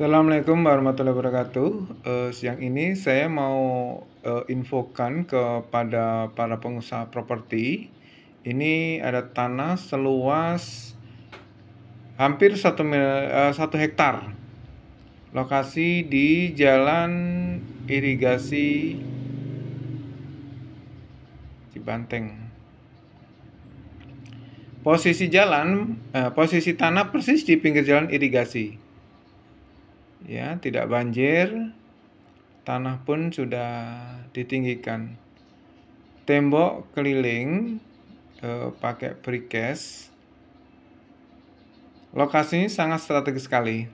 Assalamualaikum warahmatullahi wabarakatuh. Uh, siang ini saya mau uh, infokan kepada para pengusaha properti. Ini ada tanah seluas hampir satu mil, uh, hektar. Lokasi di Jalan Irigasi Cibanteng. Posisi jalan, uh, posisi tanah persis di pinggir jalan irigasi ya tidak banjir tanah pun sudah ditinggikan tembok keliling eh, pakai precast lokasinya sangat strategis sekali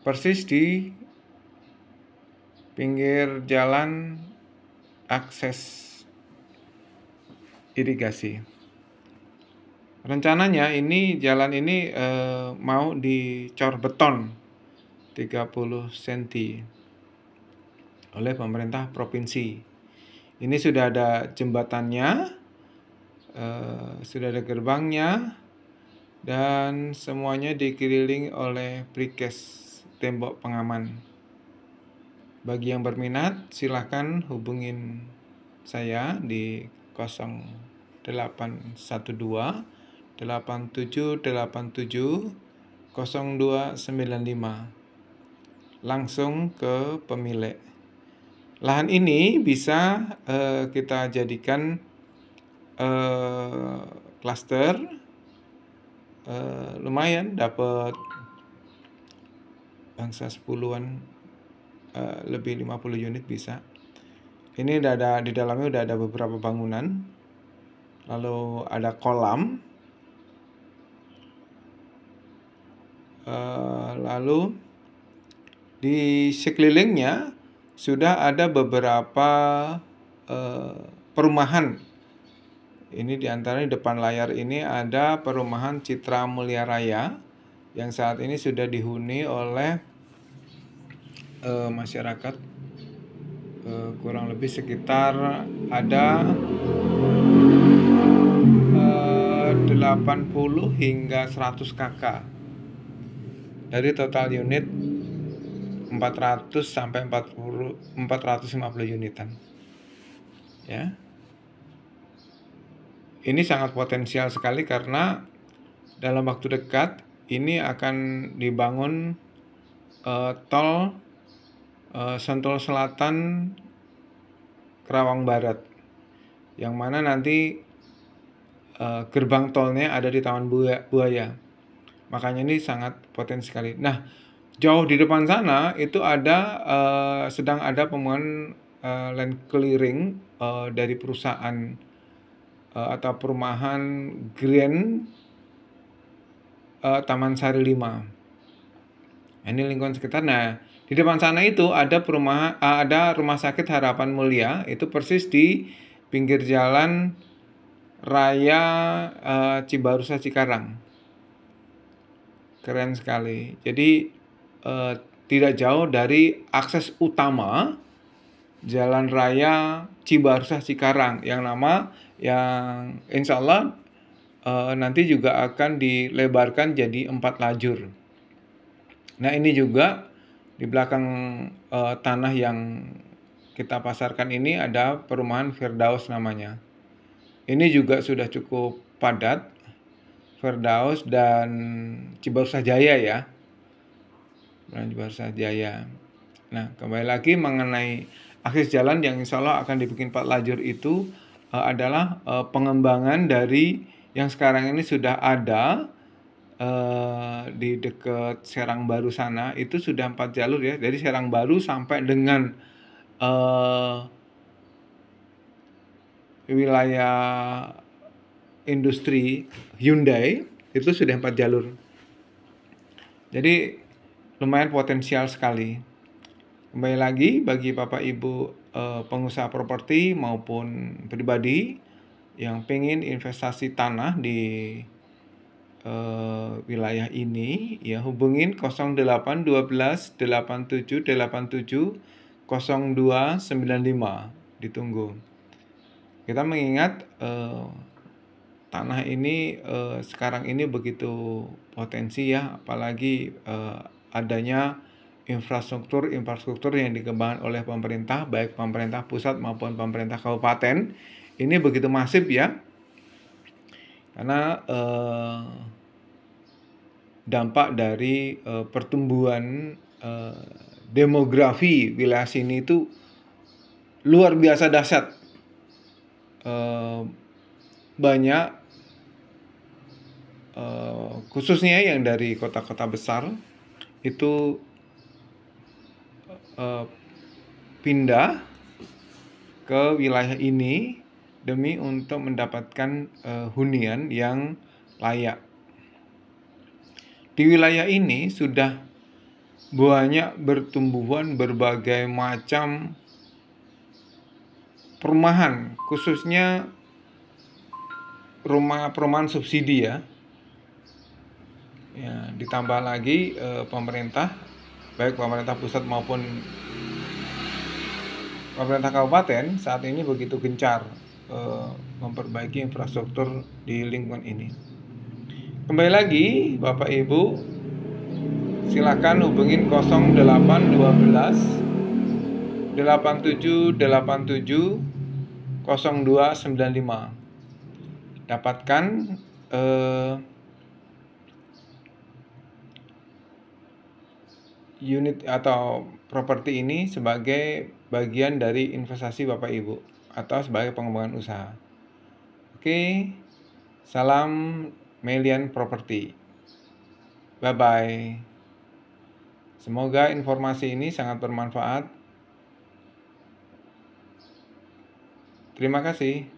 persis di pinggir jalan akses irigasi rencananya ini jalan ini eh, mau dicor beton 30 cm oleh pemerintah provinsi. Ini sudah ada jembatannya, eh, sudah ada gerbangnya, dan semuanya dikeliling oleh prikes tembok pengaman. Bagi yang berminat, silahkan hubungin saya di 0812 8787 0295 langsung ke pemilik. Lahan ini bisa uh, kita jadikan eh, klaster uh, uh, lumayan dapat bangsa sepuluhan an lima lebih 50 unit bisa. Ini udah ada di dalamnya udah ada beberapa bangunan. Lalu ada kolam. Uh, lalu di sekelilingnya sudah ada beberapa uh, perumahan. Ini diantaranya di depan layar ini ada perumahan Citra Mulia Raya yang saat ini sudah dihuni oleh eh, masyarakat eh, kurang lebih sekitar ada 80 hingga 100 kakak dari total unit 400 sampai 40 450 unitan. Ya. Ini sangat potensial sekali karena dalam waktu dekat ini akan dibangun uh, tol uh, Sentul Selatan Kerawang Barat yang mana nanti uh, gerbang tolnya ada di Taman Buaya. Makanya ini sangat potensial sekali. Nah, jauh di depan sana itu ada uh, sedang ada pemohon uh, land clearing uh, dari perusahaan uh, atau perumahan Grand uh, Taman Sari 5. Ini lingkungan sekitar. Nah, di depan sana itu ada perumahan uh, ada rumah sakit Harapan Mulia itu persis di pinggir jalan raya uh, Cibarusah Cikarang. Keren sekali. Jadi Eh, tidak jauh dari akses utama Jalan Raya Cibarsa Cikarang yang nama yang insya Allah eh, nanti juga akan dilebarkan jadi empat lajur. Nah ini juga di belakang eh, tanah yang kita pasarkan ini ada perumahan Firdaus namanya. Ini juga sudah cukup padat Firdaus dan Cibarusah Jaya ya. Melanjut Barsa Jaya. Nah, kembali lagi mengenai akses jalan yang insya Allah akan dibikin empat lajur itu uh, adalah uh, pengembangan dari yang sekarang ini sudah ada uh, di dekat Serang Baru sana itu sudah empat jalur ya dari Serang Baru sampai dengan uh, wilayah industri Hyundai itu sudah empat jalur. Jadi lumayan potensial sekali. Kembali lagi bagi Bapak Ibu eh, pengusaha properti maupun pribadi yang pengen investasi tanah di eh, wilayah ini ya hubungin 08 12 87 87 02 95 ditunggu. Kita mengingat eh, tanah ini eh, sekarang ini begitu potensi ya apalagi eh, adanya infrastruktur-infrastruktur yang dikembangkan oleh pemerintah, baik pemerintah pusat maupun pemerintah kabupaten. Ini begitu masif ya, karena eh, dampak dari eh, pertumbuhan eh, demografi wilayah sini itu luar biasa dahsyat. Eh, banyak eh, khususnya yang dari kota-kota besar itu uh, pindah ke wilayah ini demi untuk mendapatkan uh, hunian yang layak. Di wilayah ini sudah banyak bertumbuhan berbagai macam perumahan, khususnya rumah perumahan subsidi ya, ya, ditambah lagi e, pemerintah baik pemerintah pusat maupun pemerintah kabupaten saat ini begitu gencar e, memperbaiki infrastruktur di lingkungan ini. Kembali lagi Bapak Ibu silakan hubungin 0812 8787 0295 dapatkan eh, unit atau properti ini sebagai bagian dari investasi Bapak Ibu atau sebagai pengembangan usaha. Oke, salam Melian Property. Bye bye. Semoga informasi ini sangat bermanfaat. Terima kasih.